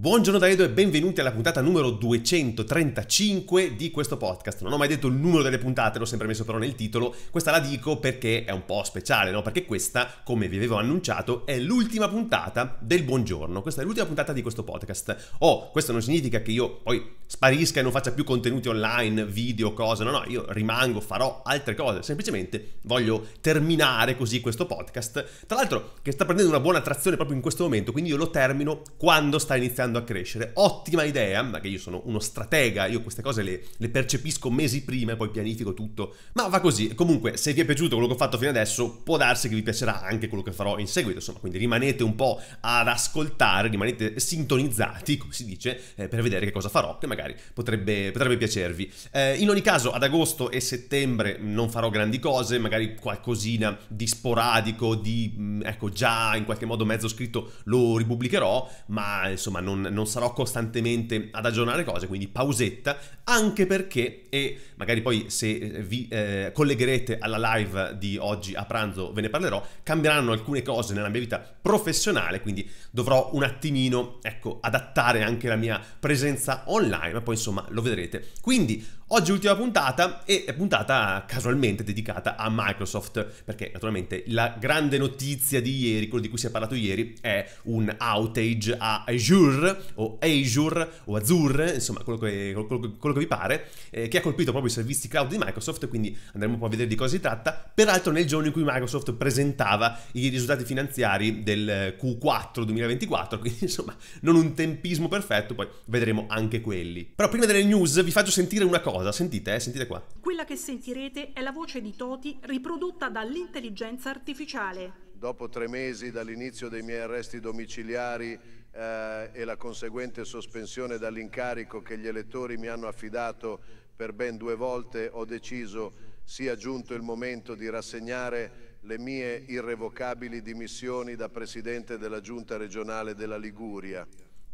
Buongiorno da e benvenuti alla puntata numero 235 di questo podcast. Non ho mai detto il numero delle puntate, l'ho sempre messo però nel titolo. Questa la dico perché è un po' speciale, no? Perché questa, come vi avevo annunciato, è l'ultima puntata del buongiorno. Questa è l'ultima puntata di questo podcast. Oh, questo non significa che io poi sparisca e non faccia più contenuti online, video, cose. No, no, io rimango, farò altre cose. Semplicemente voglio terminare così questo podcast. Tra l'altro, che sta prendendo una buona trazione proprio in questo momento, quindi io lo termino quando sta iniziando andando a crescere. Ottima idea, ma che io sono uno stratega, io queste cose le, le percepisco mesi prima e poi pianifico tutto, ma va così. Comunque, se vi è piaciuto quello che ho fatto fino adesso, può darsi che vi piacerà anche quello che farò in seguito, insomma, quindi rimanete un po' ad ascoltare, rimanete sintonizzati, come si dice, eh, per vedere che cosa farò, che magari potrebbe, potrebbe piacervi. Eh, in ogni caso, ad agosto e settembre non farò grandi cose, magari qualcosina di sporadico, di, mm, ecco, già in qualche modo mezzo scritto lo ripubblicherò, ma insomma non non, non sarò costantemente ad aggiornare cose, quindi pausetta, anche perché, e magari poi se eh, vi eh, collegherete alla live di oggi a pranzo ve ne parlerò, cambieranno alcune cose nella mia vita professionale, quindi dovrò un attimino, ecco, adattare anche la mia presenza online, ma poi insomma lo vedrete. Quindi Oggi ultima puntata e è puntata casualmente dedicata a Microsoft, perché naturalmente la grande notizia di ieri, quello di cui si è parlato ieri, è un outage a Azure o Azure o Azure, insomma quello che, quello, quello che vi pare, eh, che ha colpito proprio i servizi cloud di Microsoft, quindi andremo un po' a vedere di cosa si tratta, peraltro nel giorno in cui Microsoft presentava i risultati finanziari del Q4 2024, quindi insomma non un tempismo perfetto, poi vedremo anche quelli. Però prima delle news vi faccio sentire una cosa cosa. Sentite, eh, sentite qua. Quella che sentirete è la voce di Toti riprodotta dall'intelligenza artificiale. Dopo tre mesi dall'inizio dei miei arresti domiciliari eh, e la conseguente sospensione dall'incarico che gli elettori mi hanno affidato per ben due volte, ho deciso sia giunto il momento di rassegnare le mie irrevocabili dimissioni da Presidente della Giunta regionale della Liguria.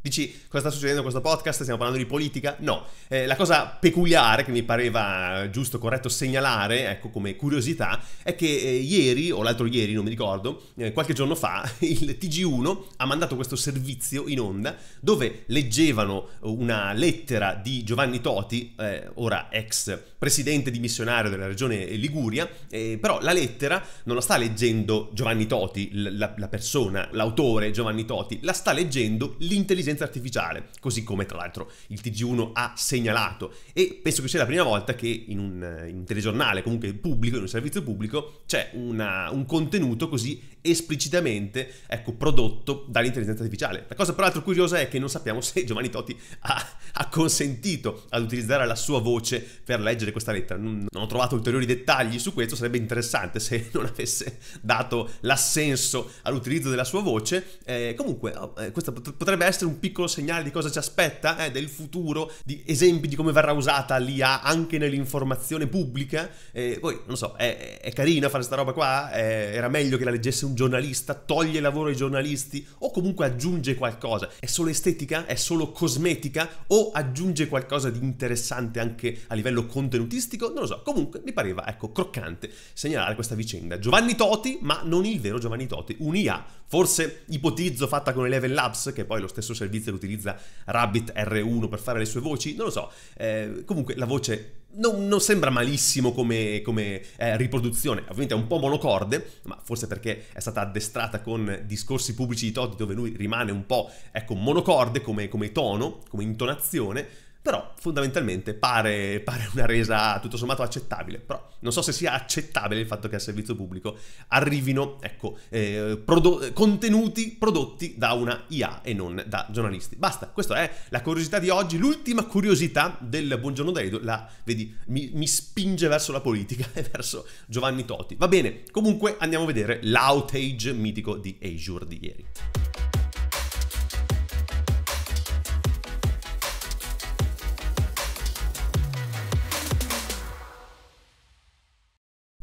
Dici cosa sta succedendo in questo podcast? Stiamo parlando di politica? No. Eh, la cosa peculiare che mi pareva giusto, corretto segnalare, ecco come curiosità, è che eh, ieri, o l'altro ieri, non mi ricordo, eh, qualche giorno fa, il TG1 ha mandato questo servizio in onda dove leggevano una lettera di Giovanni Toti, eh, ora ex presidente dimissionario della regione Liguria, eh, però la lettera non la sta leggendo Giovanni Toti, la, la persona, l'autore Giovanni Toti, la sta leggendo l'intelligenza artificiale, così come tra l'altro il TG1 ha segnalato. E penso che sia la prima volta che in un, eh, in un telegiornale, comunque pubblico, in un servizio pubblico, c'è una, un contenuto così esplicitamente ecco, prodotto dall'intelligenza artificiale. La cosa peraltro curiosa è che non sappiamo se Giovanni Toti ha, ha consentito ad utilizzare la sua voce per leggere leggere questa lettera, non, non ho trovato ulteriori dettagli su questo, sarebbe interessante se non avesse dato l'assenso all'utilizzo della sua voce. Eh, comunque, oh, eh, questo potrebbe essere un piccolo segnale di cosa ci aspetta, eh, del futuro, di esempi di come verrà usata l'IA anche nell'informazione pubblica. Eh, poi, non so, è, è carina fare sta roba qua? Eh, era meglio che la leggesse un giornalista, toglie lavoro ai giornalisti o comunque aggiunge qualcosa? È solo estetica? È solo cosmetica? O aggiunge qualcosa di interessante anche a livello contenuto? contenutistico, non lo so. Comunque mi pareva, ecco, croccante segnalare questa vicenda. Giovanni Toti, ma non il vero Giovanni Toti, un'IA, forse ipotizzo fatta con Eleven Labs, che è poi lo stesso servizio che utilizza Rabbit R1 per fare le sue voci, non lo so. Eh, comunque la voce non, non, sembra malissimo come, come eh, riproduzione, ovviamente è un po' monocorde, ma forse perché è stata addestrata con discorsi pubblici di Totti dove lui rimane un po' ecco, monocorde come, come tono, come intonazione, però fondamentalmente pare, pare, una resa tutto sommato accettabile, però non so se sia accettabile il fatto che al servizio pubblico arrivino ecco, eh, prodo- contenuti prodotti da una IA e non da giornalisti. Basta, questa è la curiosità di oggi, l'ultima curiosità del Buongiorno Daido, la vedi, mi, mi spinge verso la politica e verso Giovanni Toti. Va bene, comunque andiamo a vedere l'outage mitico di Azure di ieri.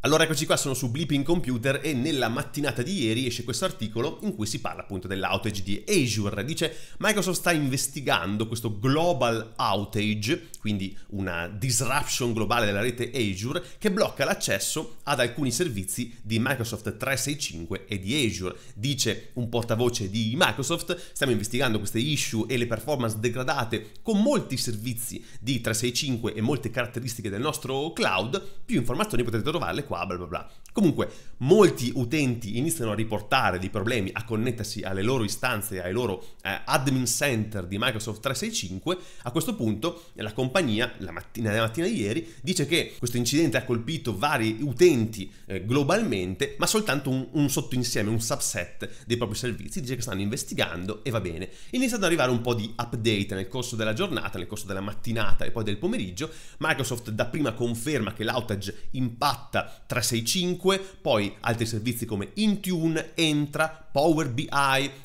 Allora eccoci qua, sono su Bleeping Computer e nella mattinata di ieri esce questo articolo in cui si parla appunto dell'outage di Azure. Dice Microsoft sta investigando questo global outage, quindi una disruption globale della rete Azure che blocca l'accesso ad alcuni servizi di Microsoft 365 e di Azure. Dice un portavoce di Microsoft, stiamo investigando queste issue e le performance degradate con molti servizi di 365 e molte caratteristiche del nostro cloud. Più informazioni potete trovarle qua qua, bla bla bla. Comunque, molti utenti iniziano a riportare dei problemi, a connettersi alle loro istanze, ai loro eh, admin center di Microsoft 365. A questo punto la compagnia, la mattina, la mattina di ieri, dice che questo incidente ha colpito vari utenti eh, globalmente, ma soltanto un, un sottoinsieme, un subset dei propri servizi. Dice che stanno investigando e va bene. Inizia ad arrivare un po' di update nel corso della giornata, nel corso della mattinata e poi del pomeriggio. Microsoft dapprima conferma che l'outage impatta 365, poi altri servizi come Intune, Entra, Power BI,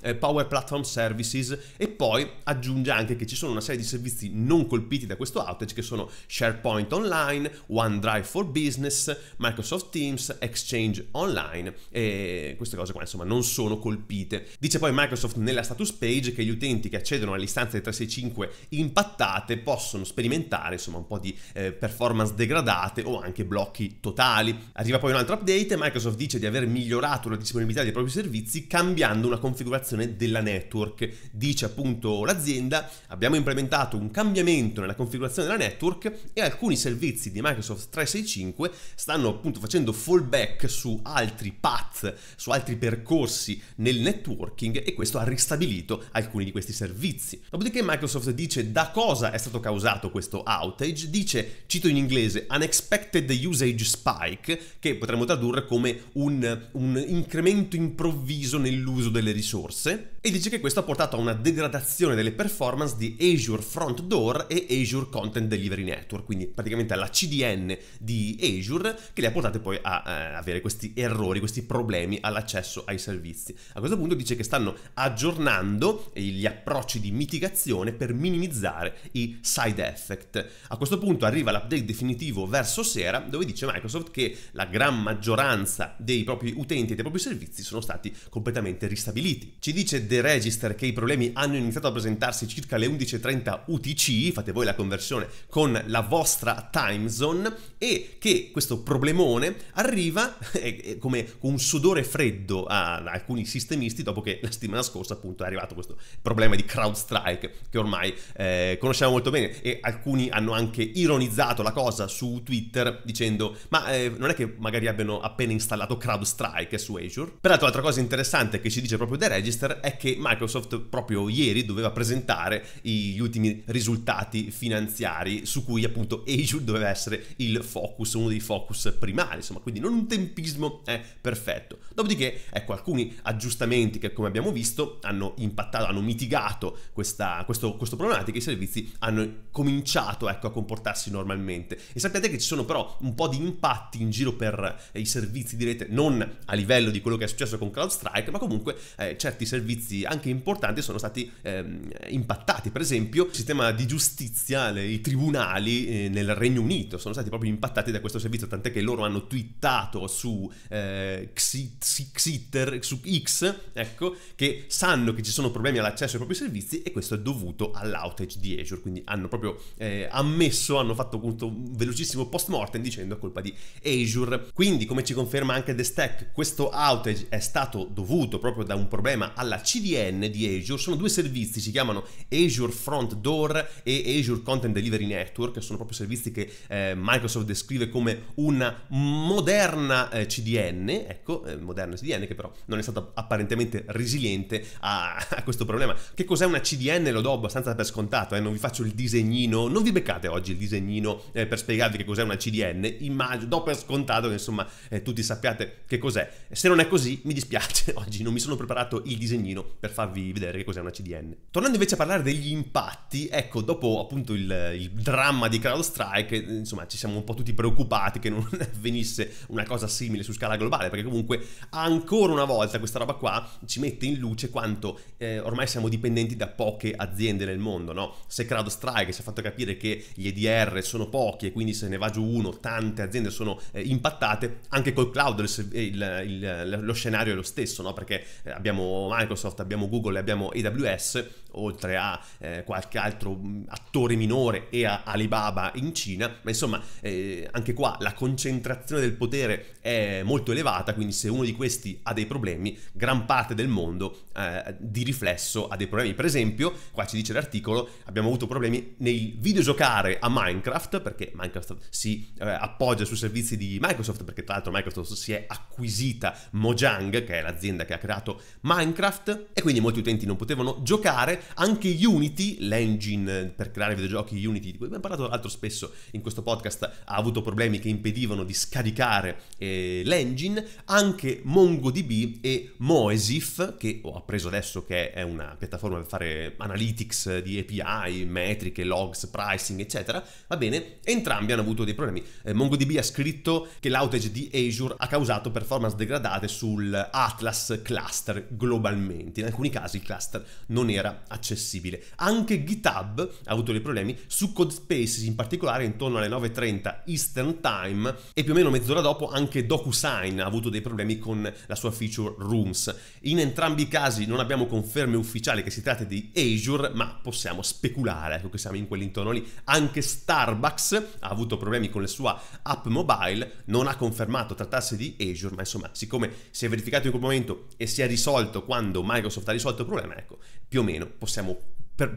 eh, Power Platform Services e poi aggiunge anche che ci sono una serie di servizi non colpiti da questo outage che sono SharePoint Online, OneDrive for Business, Microsoft Teams, Exchange Online e queste cose qua insomma non sono colpite. Dice poi Microsoft nella status page che gli utenti che accedono alle istanze 365 impattate possono sperimentare insomma un po' di eh, performance degradate o anche blocchi totali. Arriva poi un altro update e Microsoft dice di aver migliorato la disponibilità dei propri servizi cambiando una configurazione della network. Dice appunto l'azienda, abbiamo implementato un cambiamento nella configurazione della network e alcuni servizi di Microsoft 365 stanno appunto facendo fallback su altri path, su altri percorsi nel networking e questo ha ristabilito alcuni di questi servizi. Dopodiché Microsoft dice da cosa è stato causato questo outage, dice, cito in inglese, unexpected usage spike, che potremmo tradurre come un, un incremento improvviso nell'uso delle risorse e dice che questo ha portato a una degradazione delle performance di Azure Front Door e Azure Content Delivery Network, quindi praticamente alla CDN di Azure che le ha portate poi a, a eh, avere questi errori, questi problemi all'accesso ai servizi. A questo punto dice che stanno aggiornando gli approcci di mitigazione per minimizzare i side effect. A questo punto arriva l'update definitivo verso sera dove dice Microsoft che la gran maggioranza dei propri utenti e dei propri servizi sono stati completamente ristabiliti. Ci dice The Register che i problemi hanno iniziato a presentarsi circa le 11.30 UTC, fate voi la conversione con la vostra time zone, e che questo problemone arriva eh, eh, come un sudore freddo a alcuni sistemisti dopo che la settimana scorsa appunto è arrivato questo problema di CrowdStrike che ormai eh, conosciamo molto bene e alcuni hanno anche ironizzato la cosa su Twitter dicendo ma eh, non è che magari abbiano appena installato CrowdStrike su Azure. Peraltro l'altra cosa interessante che ci dice proprio The Register è che Microsoft proprio ieri doveva presentare gli ultimi risultati finanziari su cui appunto Azure doveva essere il focus, uno dei focus primari, insomma, quindi non un tempismo è eh, perfetto. Dopodiché, ecco, alcuni aggiustamenti che come abbiamo visto hanno impattato, hanno mitigato questa, questo, questo problematica, i servizi hanno cominciato ecco, a comportarsi normalmente. E sappiate che ci sono però un po' di impatti in giro giro per eh, i servizi di rete, non a livello di quello che è successo con CrowdStrike, ma comunque eh, certi servizi anche importanti sono stati ehm, impattati. Per esempio, il sistema di giustizia, le, i tribunali eh, nel Regno Unito sono stati proprio impattati da questo servizio, tant'è che loro hanno twittato su eh, Xiter, su X, ecco, che sanno che ci sono problemi all'accesso ai propri servizi e questo è dovuto all'outage di Azure, quindi hanno proprio eh, ammesso, hanno fatto appunto un velocissimo post mortem dicendo è colpa di Azure Azure. Quindi, come ci conferma anche The Stack, questo outage è stato dovuto proprio da un problema alla CDN di Azure. Sono due servizi, si chiamano Azure Front Door e Azure Content Delivery Network, sono proprio servizi che eh, Microsoft descrive come una moderna eh, CDN, ecco, eh, moderna CDN che però non è stata apparentemente resiliente a, a questo problema. Che cos'è una CDN? Lo do abbastanza per scontato, eh? non vi faccio il disegnino, non vi beccate oggi il disegnino eh, per spiegarvi che cos'è una CDN, immagino, do per scontato scontato che insomma eh, tutti sappiate che cos'è. Se non è così, mi dispiace, oggi non mi sono preparato il disegnino per farvi vedere che cos'è una CDN. Tornando invece a parlare degli impatti, ecco, dopo appunto il, il dramma di CrowdStrike, eh, insomma ci siamo un po' tutti preoccupati che non avvenisse una cosa simile su scala globale, perché comunque ancora una volta questa roba qua ci mette in luce quanto eh, ormai siamo dipendenti da poche aziende nel mondo, no? Se CrowdStrike ci ha fatto capire che gli EDR sono pochi e quindi se ne va giù uno, tante aziende sono eh, impattate anche col cloud il, il, il, lo scenario è lo stesso no? perché eh, abbiamo Microsoft abbiamo Google e abbiamo AWS oltre a eh, qualche altro mm, attore minore e a Alibaba in Cina ma insomma eh, anche qua la concentrazione del potere è molto elevata quindi se uno di questi ha dei problemi gran parte del mondo eh, di riflesso a dei problemi. Per esempio, qua ci dice l'articolo, abbiamo avuto problemi nel videogiocare a Minecraft, perché Minecraft si eh, appoggia sui servizi di Microsoft, perché tra l'altro Microsoft si è acquisita Mojang, che è l'azienda che ha creato Minecraft, e quindi molti utenti non potevano giocare, anche Unity, l'engine per creare videogiochi Unity, di cui abbiamo parlato altro spesso in questo podcast, ha avuto problemi che impedivano di scaricare eh, l'engine, anche MongoDB e Moesif, che ho appunto preso adesso che è una piattaforma per fare analytics di API, metriche, logs, pricing, eccetera, va bene, entrambi hanno avuto dei problemi. Eh, MongoDB ha scritto che l'outage di Azure ha causato performance degradate sul Atlas cluster globalmente. In alcuni casi il cluster non era accessibile. Anche GitHub ha avuto dei problemi su Codespaces, in particolare intorno alle 9.30 Eastern Time e più o meno mezz'ora dopo anche DocuSign ha avuto dei problemi con la sua feature Rooms. In entrambi i casi casi non abbiamo conferme ufficiali che si tratti di Azure, ma possiamo speculare, ecco che siamo in quell'intorno lì. Anche Starbucks ha avuto problemi con la sua app mobile, non ha confermato trattarsi di Azure, ma insomma, siccome si è verificato in quel momento e si è risolto quando Microsoft ha risolto il problema, ecco, più o meno possiamo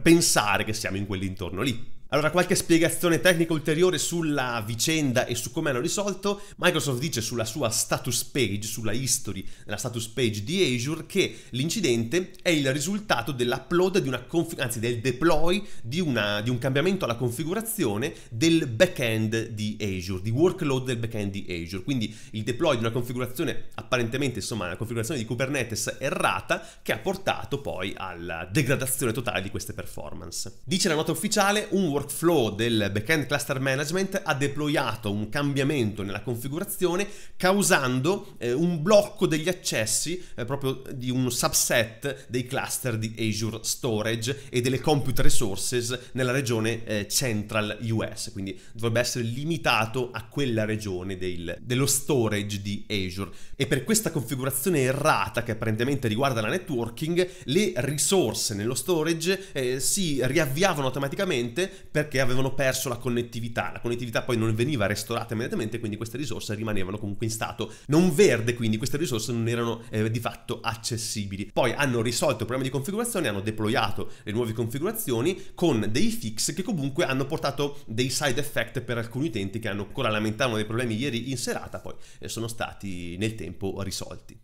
pensare che siamo in quell'intorno lì. Allora, qualche spiegazione tecnica ulteriore sulla vicenda e su come hanno risolto. Microsoft dice sulla sua status page, sulla history, della status page di Azure, che l'incidente è il risultato dell'upload, di una anzi del deploy di, una, di, un cambiamento alla configurazione del backend di Azure, di workload del backend di Azure. Quindi il deploy di una configurazione, apparentemente, insomma, una configurazione di Kubernetes errata, che ha portato poi alla degradazione totale di queste performance. Dice la nota ufficiale, un workload workflow del backend cluster management ha deployato un cambiamento nella configurazione causando eh, un blocco degli accessi eh, proprio di un subset dei cluster di Azure Storage e delle compute resources nella regione eh, Central US, quindi dovrebbe essere limitato a quella regione del, dello storage di Azure. E per questa configurazione errata che apparentemente riguarda la networking, le risorse nello storage eh, si riavviavano automaticamente perché avevano perso la connettività. La connettività poi non veniva restaurata immediatamente, quindi queste risorse rimanevano comunque in stato non verde, quindi queste risorse non erano eh, di fatto accessibili. Poi hanno risolto il problema di configurazione, hanno deployato le nuove configurazioni con dei fix che comunque hanno portato dei side effect per alcuni utenti che hanno ancora lamentavano dei problemi ieri in serata, poi eh, sono stati nel tempo risolti.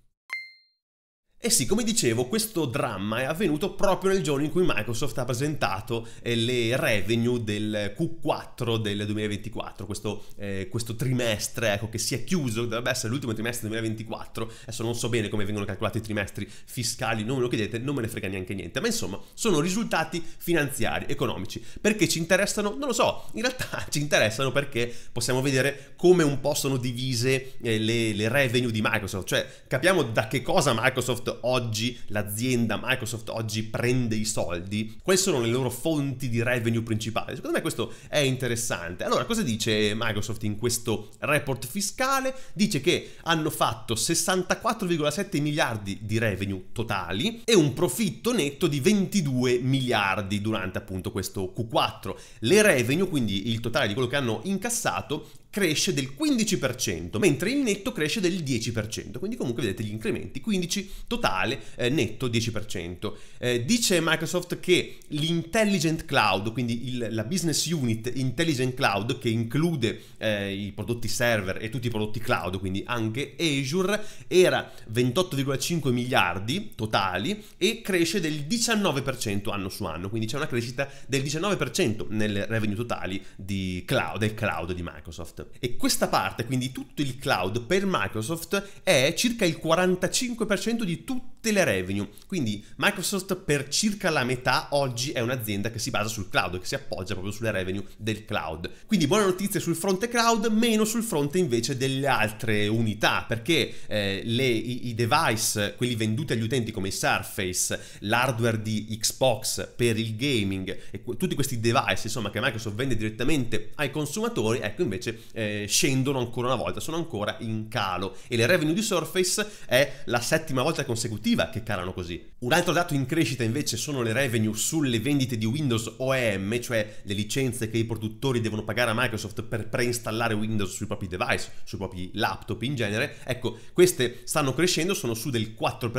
E eh sì, come dicevo, questo dramma è avvenuto proprio nel giorno in cui Microsoft ha presentato eh, le revenue del Q4 del 2024, questo, eh, questo trimestre ecco, che si è chiuso, dovrebbe essere l'ultimo trimestre del 2024, adesso non so bene come vengono calcolati i trimestri fiscali, non me lo chiedete, non me ne frega neanche niente, ma insomma sono risultati finanziari, economici, perché ci interessano? Non lo so, in realtà ci interessano perché possiamo vedere come un po' sono divise eh, le, le revenue di Microsoft, cioè capiamo da che cosa Microsoft oggi, l'azienda Microsoft oggi prende i soldi, quali sono le loro fonti di revenue principali. Secondo me questo è interessante. Allora, cosa dice Microsoft in questo report fiscale? Dice che hanno fatto 64,7 miliardi di revenue totali e un profitto netto di 22 miliardi durante appunto questo Q4. Le revenue, quindi il totale di quello che hanno incassato, cresce del 15%, mentre il netto cresce del 10%, quindi comunque vedete gli incrementi, 15 totale, eh, netto 10%. Eh, dice Microsoft che l'Intelligent Cloud, quindi il, la business unit Intelligent Cloud, che include eh, i prodotti server e tutti i prodotti cloud, quindi anche Azure, era 28,5 miliardi totali e cresce del 19% anno su anno, quindi c'è una crescita del 19% nel revenue totali di cloud, del cloud di Microsoft. Microsoft. E questa parte, quindi tutto il cloud per Microsoft, è circa il 45% di tutte le revenue. Quindi Microsoft per circa la metà oggi è un'azienda che si basa sul cloud, che si appoggia proprio sulle revenue del cloud. Quindi buone notizie sul fronte cloud, meno sul fronte invece delle altre unità, perché eh, le, i, i device, quelli venduti agli utenti come i Surface, l'hardware di Xbox per il gaming, e tutti questi device insomma che Microsoft vende direttamente ai consumatori, ecco invece eh, scendono ancora una volta, sono ancora in calo e le revenue di Surface è la settima volta consecutiva che calano così. Un altro dato in crescita invece sono le revenue sulle vendite di Windows OEM, cioè le licenze che i produttori devono pagare a Microsoft per preinstallare Windows sui propri device, sui propri laptop in genere. Ecco, queste stanno crescendo, sono su del 4%,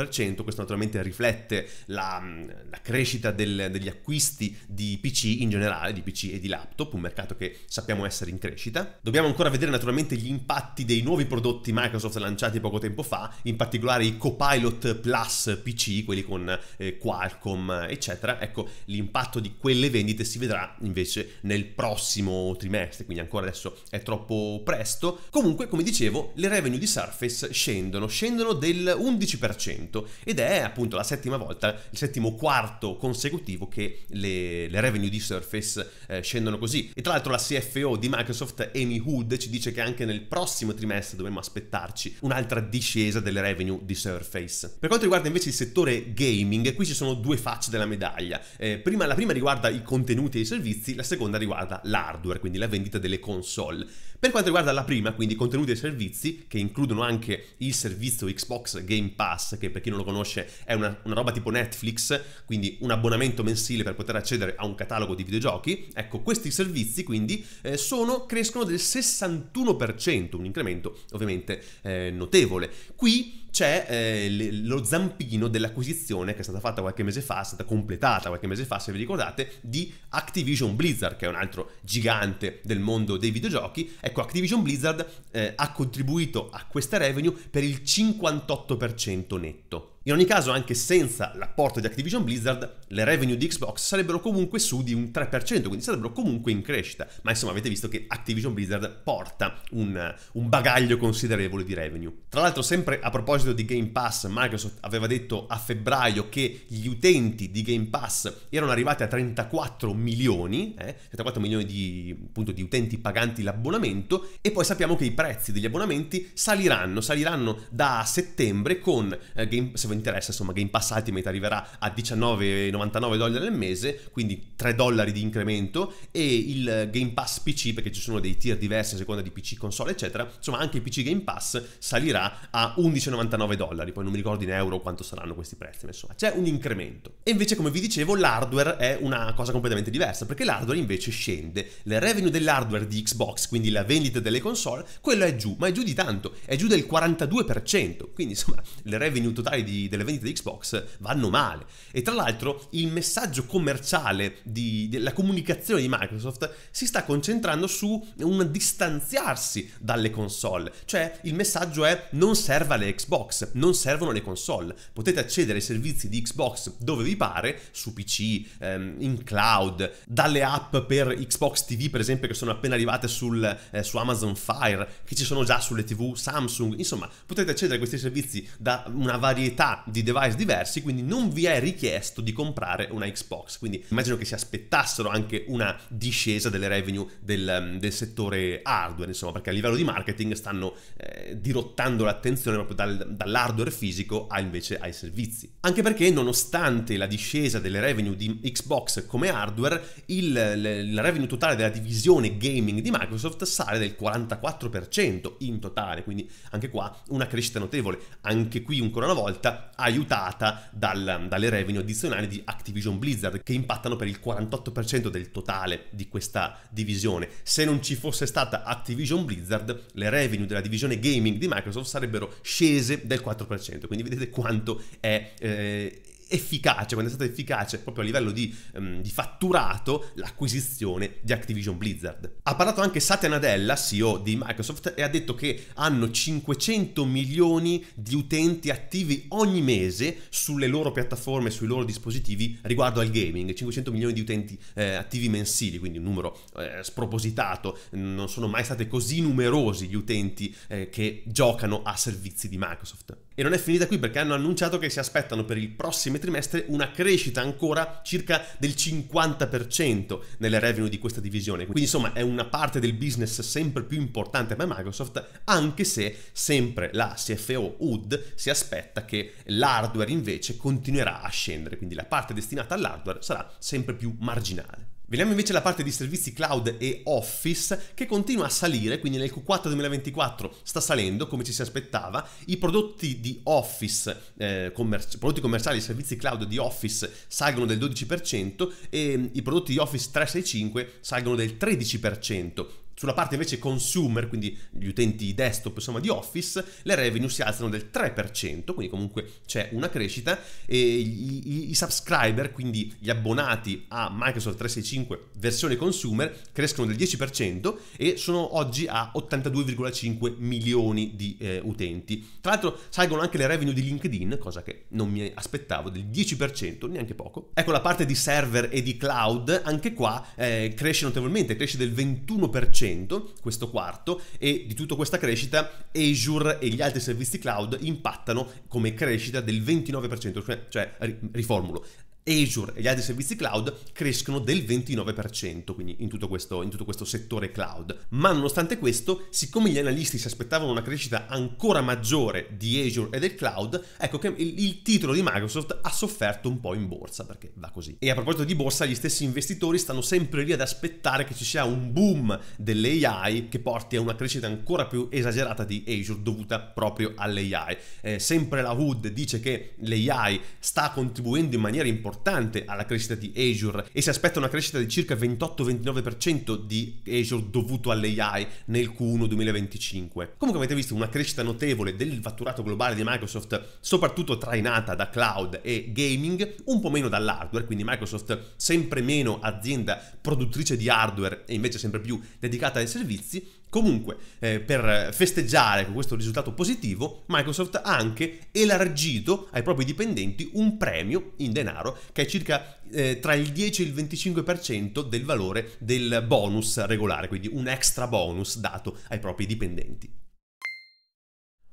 questo naturalmente riflette la, la crescita del, degli acquisti di PC in generale, di PC e di laptop, un mercato che sappiamo essere in crescita. Dobbiamo dobbiamo ancora vedere naturalmente gli impatti dei nuovi prodotti Microsoft lanciati poco tempo fa, in particolare i Copilot Plus PC, quelli con eh, Qualcomm, eccetera. Ecco, l'impatto di quelle vendite si vedrà invece nel prossimo trimestre, quindi ancora adesso è troppo presto. Comunque, come dicevo, le revenue di Surface scendono, scendono del 11% ed è appunto la settima volta, il settimo quarto consecutivo che le, le revenue di Surface eh, scendono così. E tra l'altro la CFO di Microsoft, Amy Hu, Wood ci dice che anche nel prossimo trimestre dovremmo aspettarci un'altra discesa delle revenue di Surface. Per quanto riguarda invece il settore gaming, qui ci sono due facce della medaglia. Eh, prima, la prima riguarda i contenuti e i servizi, la seconda riguarda l'hardware, quindi la vendita delle console. Per quanto riguarda la prima, quindi contenuti e servizi, che includono anche il servizio Xbox Game Pass, che per chi non lo conosce è una, una roba tipo Netflix, quindi un abbonamento mensile per poter accedere a un catalogo di videogiochi, ecco, questi servizi quindi eh, sono, crescono del 60%. 61%, un incremento ovviamente eh, notevole. Qui c'è eh, lo zampino dell'acquisizione che è stata fatta qualche mese fa, è stata completata qualche mese fa, se vi ricordate, di Activision Blizzard, che è un altro gigante del mondo dei videogiochi. Ecco, Activision Blizzard eh, ha contribuito a questa revenue per il 58% netto. In ogni caso, anche senza l'apporto di Activision Blizzard, le revenue di Xbox sarebbero comunque su di un 3%, quindi sarebbero comunque in crescita. Ma insomma, avete visto che Activision Blizzard porta un, un bagaglio considerevole di revenue. Tra l'altro, sempre a proposito di Game Pass, Microsoft aveva detto a febbraio che gli utenti di Game Pass erano arrivati a 34 milioni, eh, 34 milioni di, appunto, di utenti paganti l'abbonamento, e poi sappiamo che i prezzi degli abbonamenti saliranno, saliranno da settembre con eh, Game, se interessa, insomma Game Pass Ultimate arriverà a 19,99 dollari al mese, quindi 3 dollari di incremento e il Game Pass PC, perché ci sono dei tier diversi a seconda di PC, console eccetera, insomma anche il PC Game Pass salirà a 11,99 dollari, poi non mi ricordo in euro quanto saranno questi prezzi, ma insomma c'è un incremento. E invece come vi dicevo l'hardware è una cosa completamente diversa, perché l'hardware invece scende, le revenue dell'hardware di Xbox, quindi la vendita delle console, quello è giù, ma è giù di tanto, è giù del 42%, quindi insomma le revenue totali di delle vendite di Xbox vanno male. E tra l'altro il messaggio commerciale di, della comunicazione di Microsoft si sta concentrando su un distanziarsi dalle console. Cioè il messaggio è non serve le Xbox, non servono le console. Potete accedere ai servizi di Xbox dove vi pare, su PC, ehm, in cloud, dalle app per Xbox TV per esempio che sono appena arrivate sul, eh, su Amazon Fire, che ci sono già sulle TV Samsung. Insomma, potete accedere a questi servizi da una varietà di device diversi, quindi non vi è richiesto di comprare una Xbox. Quindi immagino che si aspettassero anche una discesa delle revenue del, mm, del settore hardware, insomma, perché a livello di marketing stanno eh, dirottando l'attenzione proprio dal, dall'hardware fisico a invece ai servizi. Anche perché nonostante la discesa delle revenue di Xbox come hardware, il, il, il revenue totale della divisione gaming di Microsoft sale del 44% in totale, quindi anche qua una crescita notevole. Anche qui ancora una volta aiutata dal, dalle revenue addizionali di Activision Blizzard che impattano per il 48% del totale di questa divisione. Se non ci fosse stata Activision Blizzard, le revenue della divisione gaming di Microsoft sarebbero scese del 4%, quindi vedete quanto è eh, efficace, quando è stata efficace proprio a livello di, um, di fatturato l'acquisizione di Activision Blizzard. Ha parlato anche Satya Nadella, CEO di Microsoft, e ha detto che hanno 500 milioni di utenti attivi ogni mese sulle loro piattaforme, sui loro dispositivi riguardo al gaming, 500 milioni di utenti eh, attivi mensili, quindi un numero eh, spropositato, non sono mai stati così numerosi gli utenti eh, che giocano a servizi di Microsoft. E non è finita qui perché hanno annunciato che si aspettano per il prossimo trimestre una crescita ancora circa del 50% nelle revenue di questa divisione. Quindi insomma è una parte del business sempre più importante per Microsoft, anche se sempre la CFO UD si aspetta che l'hardware invece continuerà a scendere, quindi la parte destinata all'hardware sarà sempre più marginale. Vediamo invece la parte di servizi cloud e Office che continua a salire, quindi nel Q4 2024 sta salendo come ci si aspettava, i prodotti di Office, eh, commerci prodotti commerciali e servizi cloud di Office salgono del 12% e i prodotti di Office 365 salgono del 13%, sulla parte invece consumer, quindi gli utenti desktop insomma di Office, le revenue si alzano del 3%, quindi comunque c'è una crescita e i, i, subscriber, quindi gli abbonati a Microsoft 365 versione consumer, crescono del 10% e sono oggi a 82,5 milioni di eh, utenti. Tra l'altro salgono anche le revenue di LinkedIn, cosa che non mi aspettavo, del 10%, neanche poco. Ecco la parte di server e di cloud, anche qua eh, cresce notevolmente, cresce del 21%. 6%, questo quarto, e di tutta questa crescita Azure e gli altri servizi cloud impattano come crescita del 29%, cioè, cioè riformulo, Azure e gli altri servizi cloud crescono del 29%, quindi in tutto, questo, in tutto questo settore cloud. Ma nonostante questo, siccome gli analisti si aspettavano una crescita ancora maggiore di Azure e del cloud, ecco che il, il titolo di Microsoft ha sofferto un po' in borsa, perché va così. E a proposito di borsa, gli stessi investitori stanno sempre lì ad aspettare che ci sia un boom dell'AI che porti a una crescita ancora più esagerata di Azure dovuta proprio all'AI. Eh, sempre la Hood dice che l'AI sta contribuendo in maniera importante importante alla crescita di Azure e si aspetta una crescita di circa 28-29% di Azure dovuto all'AI nel Q1 2025. Comunque avete visto una crescita notevole del fatturato globale di Microsoft, soprattutto trainata da cloud e gaming, un po' meno dall'hardware, quindi Microsoft sempre meno azienda produttrice di hardware e invece sempre più dedicata ai servizi, Comunque, eh, per festeggiare con questo risultato positivo, Microsoft ha anche elargito ai propri dipendenti un premio in denaro che è circa eh, tra il 10 e il 25% del valore del bonus regolare, quindi un extra bonus dato ai propri dipendenti.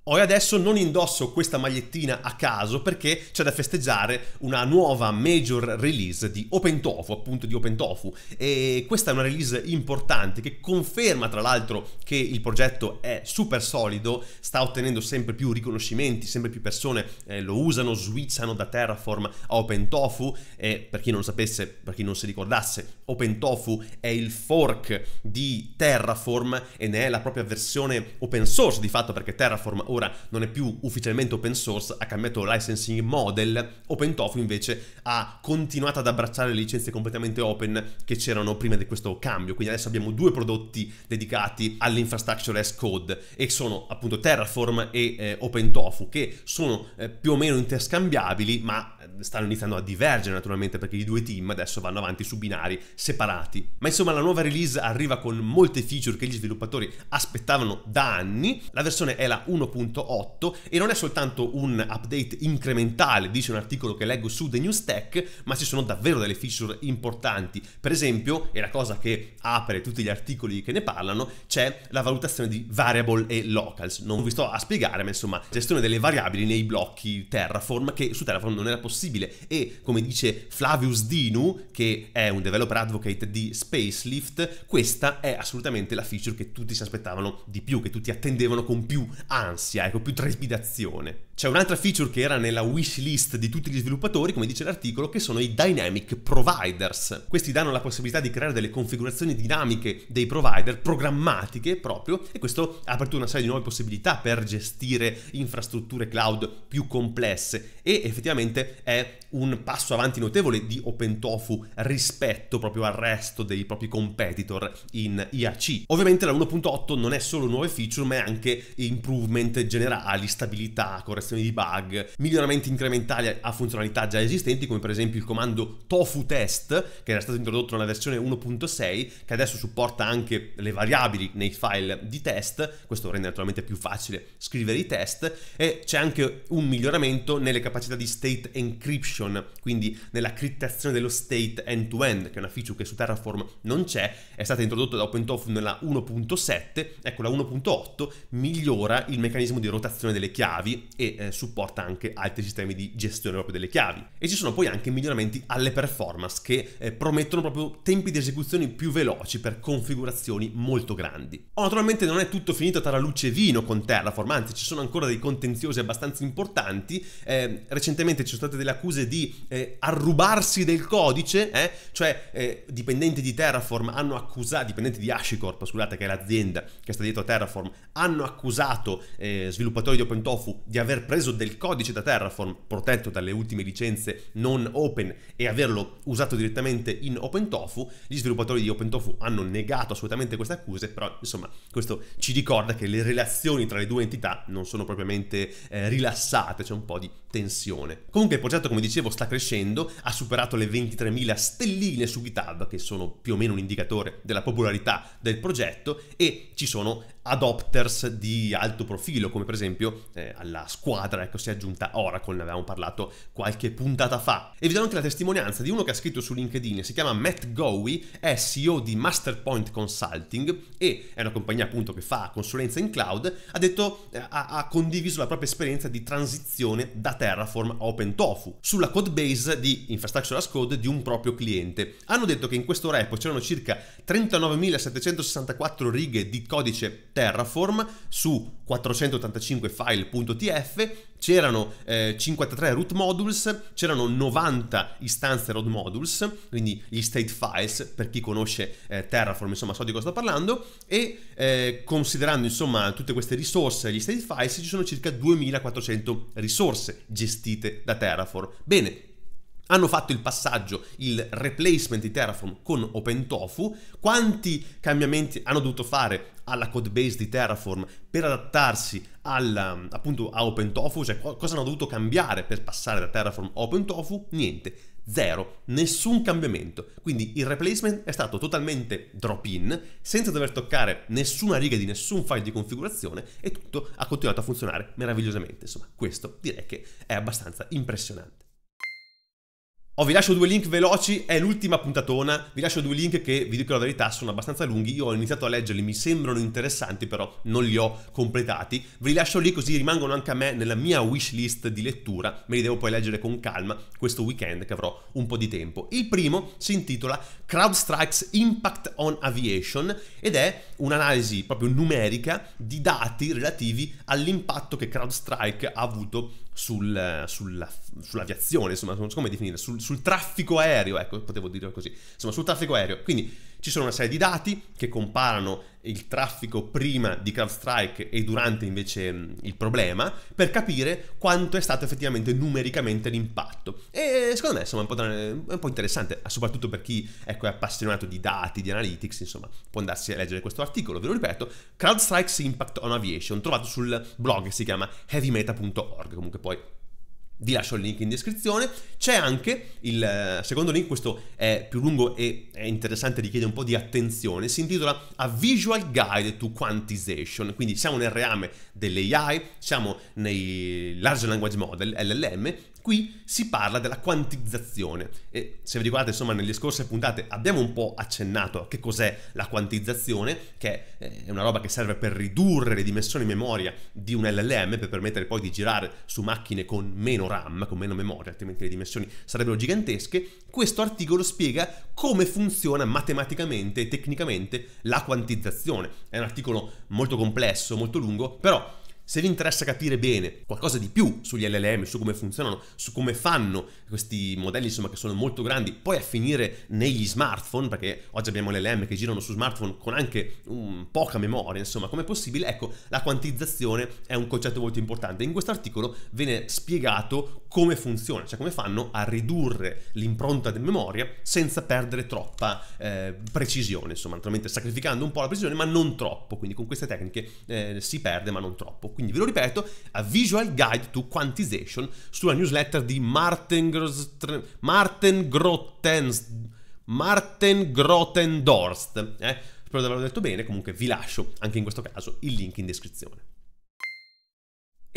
Poi adesso non indosso questa magliettina a caso perché c'è da festeggiare una nuova major release di Open Tofu, appunto di OpenTofu. E questa è una release importante che conferma tra l'altro che il progetto è super solido, sta ottenendo sempre più riconoscimenti, sempre più persone eh, lo usano, switchano da Terraform a Open Tofu. E per chi non lo sapesse, per chi non si ricordasse, Open Tofu è il fork di Terraform e ne è la propria versione open source di fatto perché Terraform ancora non è più ufficialmente open source, ha cambiato licensing model, OpenTofu invece ha continuato ad abbracciare le licenze completamente open che c'erano prima di questo cambio, quindi adesso abbiamo due prodotti dedicati all'infrastructure as code e sono appunto Terraform e eh, OpenTofu che sono eh, più o meno interscambiabili ma eh, stanno iniziando a divergere naturalmente perché i due team adesso vanno avanti su binari separati. Ma insomma la nuova release arriva con molte feature che gli sviluppatori aspettavano da anni, la versione è la 1.1 1.8 e non è soltanto un update incrementale, dice un articolo che leggo su The New Stack, ma ci sono davvero delle feature importanti. Per esempio, e la cosa che apre tutti gli articoli che ne parlano, c'è la valutazione di variable e locals. Non vi sto a spiegare, ma insomma, gestione delle variabili nei blocchi Terraform che su Terraform non era possibile e come dice Flavius Dinu, che è un developer advocate di Spacelift, questa è assolutamente la feature che tutti si aspettavano di più, che tutti attendevano con più ansia ansia, ecco, più trepidazione. C'è un'altra feature che era nella wishlist di tutti gli sviluppatori, come dice l'articolo, che sono i Dynamic Providers. Questi danno la possibilità di creare delle configurazioni dinamiche dei provider, programmatiche proprio, e questo ha aperto una serie di nuove possibilità per gestire infrastrutture cloud più complesse e effettivamente è un passo avanti notevole di OpenTofu rispetto proprio al resto dei propri competitor in IAC. Ovviamente la 1.8 non è solo nuove feature, ma è anche improvement generali, stabilità, correzione correzioni di bug, miglioramenti incrementali a funzionalità già esistenti, come per esempio il comando tofu test, che era stato introdotto nella versione 1.6, che adesso supporta anche le variabili nei file di test, questo rende naturalmente più facile scrivere i test, e c'è anche un miglioramento nelle capacità di state encryption, quindi nella criptazione dello state end-to-end, che è una feature che su Terraform non c'è, è stata introdotta da OpenTofu nella 1.7, ecco la 1.8 migliora il meccanismo di rotazione delle chiavi e e eh, supporta anche altri sistemi di gestione proprio delle chiavi. E ci sono poi anche miglioramenti alle performance che eh, promettono proprio tempi di esecuzione più veloci per configurazioni molto grandi. Oh, naturalmente non è tutto finito tra luce e vino con Terraform, anzi ci sono ancora dei contenziosi abbastanza importanti. Eh, recentemente ci sono state delle accuse di eh, arrubarsi del codice, eh? cioè eh, dipendenti di Terraform hanno accusato, dipendenti di Hashicorp, scusate che è l'azienda che sta dietro a Terraform, hanno accusato sviluppatori di OpenTofu di aver preso del codice da Terraform protetto dalle ultime licenze non open e averlo usato direttamente in OpenTofu. Gli sviluppatori di OpenTofu hanno negato assolutamente queste accuse, però insomma questo ci ricorda che le relazioni tra le due entità non sono propriamente eh, rilassate, c'è un po' di tensione. Comunque il progetto, come dicevo, sta crescendo, ha superato le 23.000 stelline su GitHub, che sono più o meno un indicatore della popolarità del progetto, e ci sono adopters di alto profilo, come per esempio eh, alla squadra squadra, ecco, si è aggiunta Oracle, ne avevamo parlato qualche puntata fa. E vi do anche la testimonianza di uno che ha scritto su LinkedIn, si chiama Matt Gowie, è CEO di Masterpoint Consulting e è una compagnia appunto che fa consulenza in cloud, ha detto, eh, ha, ha condiviso la propria esperienza di transizione da Terraform a OpenTofu sulla code base di Infrastructure as Code di un proprio cliente. Hanno detto che in questo repo ecco, c'erano circa 39.764 righe di codice Terraform su 485 file.tf c'erano eh, 53 root modules, c'erano 90 istanze root modules, quindi gli state files per chi conosce eh, Terraform, insomma so di cosa sto parlando, e eh, considerando insomma tutte queste risorse, gli state files, ci sono circa 2400 risorse gestite da Terraform. Bene, hanno fatto il passaggio, il replacement di Terraform con OpenTofu, quanti cambiamenti hanno dovuto fare alla codebase di Terraform per adattarsi alla, appunto a OpenTofu, cioè cosa hanno dovuto cambiare per passare da Terraform a OpenTofu? Niente, zero, nessun cambiamento. Quindi il replacement è stato totalmente drop-in, senza dover toccare nessuna riga di nessun file di configurazione e tutto ha continuato a funzionare meravigliosamente. Insomma, questo direi che è abbastanza impressionante. Oh, vi lascio due link veloci, è l'ultima puntatona, vi lascio due link che, vi dico la verità, sono abbastanza lunghi, io ho iniziato a leggerli, mi sembrano interessanti, però non li ho completati. Ve li lascio lì così rimangono anche a me nella mia wishlist di lettura, me li devo poi leggere con calma questo weekend che avrò un po' di tempo. Il primo si intitola CrowdStrike's Impact on Aviation ed è un'analisi proprio numerica di dati relativi all'impatto che CrowdStrike ha avuto sul, sulla, sull'aviazione, insomma, non so come definire, sul, sul, traffico aereo, ecco, potevo dire così, insomma, sul traffico aereo. Quindi ci sono una serie di dati che comparano il traffico prima di CrowdStrike e durante invece mm, il problema per capire quanto è stato effettivamente numericamente l'impatto. E secondo me insomma, è, un po', è un po interessante, ah, soprattutto per chi ecco, è appassionato di dati, di analytics, insomma, può andarsi a leggere questo articolo, ve lo ripeto, CrowdStrike's Impact on Aviation, trovato sul blog che si chiama heavymeta.org, comunque poi vi lascio il link in descrizione. C'è anche il eh, secondo link, questo è più lungo e è interessante, richiede un po' di attenzione. Si intitola A Visual Guide to Quantization. Quindi siamo nel reame dell'AI, siamo nei Large Language Model, LLM, qui si parla della quantizzazione e se vi ricordate insomma nelle scorse puntate abbiamo un po' accennato a che cos'è la quantizzazione, che è una roba che serve per ridurre le dimensioni memoria di un LLM per permettere poi di girare su macchine con meno RAM, con meno memoria, altrimenti le dimensioni sarebbero gigantesche. Questo articolo spiega come funziona matematicamente e tecnicamente la quantizzazione. È un articolo molto complesso, molto lungo, però se vi interessa capire bene qualcosa di più sugli LLM, su come funzionano, su come fanno questi modelli, insomma, che sono molto grandi, poi a finire negli smartphone, perché oggi abbiamo LLM che girano su smartphone con anche um, poca memoria, insomma, come è possibile, ecco, la quantizzazione è un concetto molto importante. In questo articolo viene spiegato come funziona, cioè come fanno a ridurre l'impronta di memoria senza perdere troppa eh, precisione, insomma, naturalmente sacrificando un po' la precisione, ma non troppo, quindi con queste tecniche eh, si perde, ma non troppo. Quindi ve lo ripeto, a Visual Guide to Quantization sulla newsletter di Martin, Grostr- Martin, Grotens- Martin Grotendorst. Eh? Spero di averlo detto bene, comunque vi lascio anche in questo caso il link in descrizione.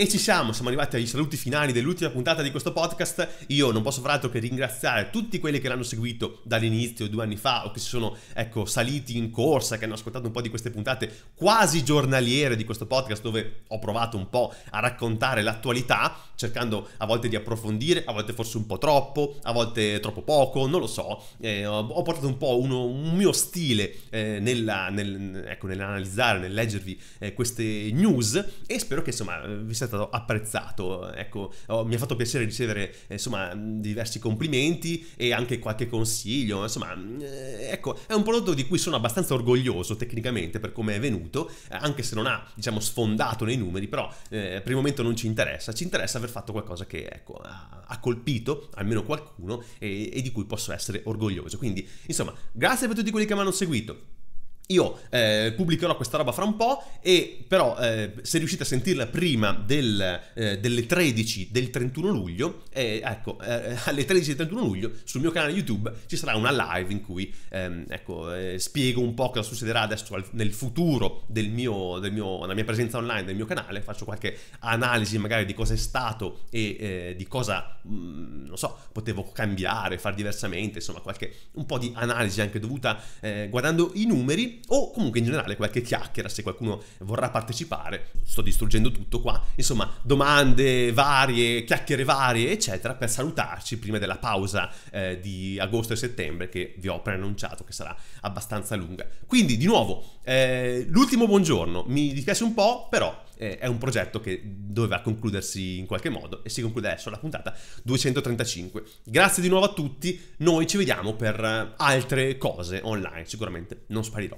E ci siamo, siamo arrivati ai saluti finali dell'ultima puntata di questo podcast. Io non posso far altro che ringraziare tutti quelli che l'hanno seguito dall'inizio, due anni fa, o che si sono ecco, saliti in corsa, che hanno ascoltato un po' di queste puntate quasi giornaliere di questo podcast, dove ho provato un po' a raccontare l'attualità, cercando a volte di approfondire, a volte forse un po' troppo, a volte troppo poco, non lo so. Eh, ho portato un po' uno, un mio stile eh, nella, nel, ecco, nell'analizzare, nel leggervi eh, queste news e spero che insomma vi siate stato apprezzato, ecco, oh, mi ha fatto piacere ricevere eh, insomma diversi complimenti e anche qualche consiglio, insomma, eh, ecco, è un prodotto di cui sono abbastanza orgoglioso tecnicamente per come è venuto, eh, anche se non ha, diciamo, sfondato nei numeri, però eh, per il momento non ci interessa, ci interessa aver fatto qualcosa che, ecco, ha, ha colpito almeno qualcuno e, e di cui posso essere orgoglioso. Quindi, insomma, grazie per tutti quelli che mi hanno seguito. Io eh, pubblicherò questa roba fra un po', e però eh, se riuscite a sentirla prima del, eh, delle 13 del 31 luglio, eh, ecco, eh, alle 13 del 31 luglio sul mio canale YouTube ci sarà una live in cui ehm, ecco, eh, spiego un po' cosa succederà adesso al, nel futuro della mia presenza online del mio canale, faccio qualche analisi magari di cosa è stato e di cosa, mh, mm, non so, potevo cambiare, far diversamente, insomma qualche, un po' di analisi anche dovuta guardando i numeri o comunque in generale qualche chiacchiera se qualcuno vorrà partecipare. Sto distruggendo tutto qua. Insomma, domande varie, chiacchiere varie, eccetera, per salutarci prima della pausa eh, di agosto e settembre che vi ho preannunciato che sarà abbastanza lunga. Quindi, di nuovo, eh, l'ultimo buongiorno. Mi dispiace un po', però eh, è un progetto che doveva concludersi in qualche modo e si conclude adesso la puntata 235. Grazie di nuovo a tutti, noi ci vediamo per eh, altre cose online, sicuramente non sparirò.